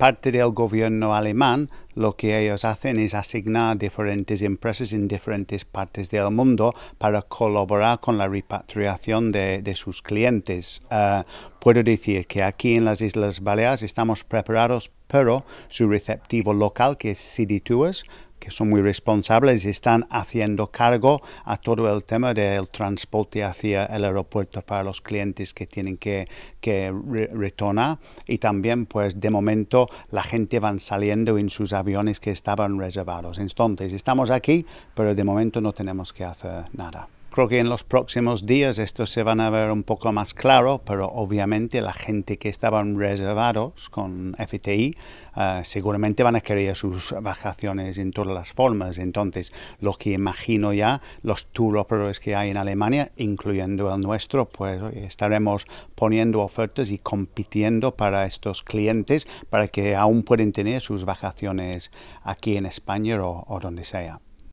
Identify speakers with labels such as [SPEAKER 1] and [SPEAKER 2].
[SPEAKER 1] parte del gobierno alemán, lo que ellos hacen es asignar diferentes empresas en diferentes partes del mundo para colaborar con la repatriación de, sus clientes. Eh, puedo decir que aquí en las Islas Baleares estamos preparados, pero su receptivo local, que es City Tours, que son muy responsables y están haciendo cargo a todo el tema del transporte hacia el aeropuerto para los clientes que tienen que, que retornar y también pues de momento la gente van saliendo en sus aviones que estaban reservados. Entonces estamos aquí, pero de momento no tenemos que hacer nada. Creo que en los próximos días esto se van a ver un poco más claro, pero obviamente la gente que estaban reservados con FTI eh, seguramente van a querer sus vacaciones en todas las formas. Entonces, lo que imagino ya, los tour operadores que hay en Alemania, incluyendo el nuestro, pues estaremos poniendo ofertas y compitiendo para estos clientes para que aún pueden tener sus vacaciones aquí en España o donde sea.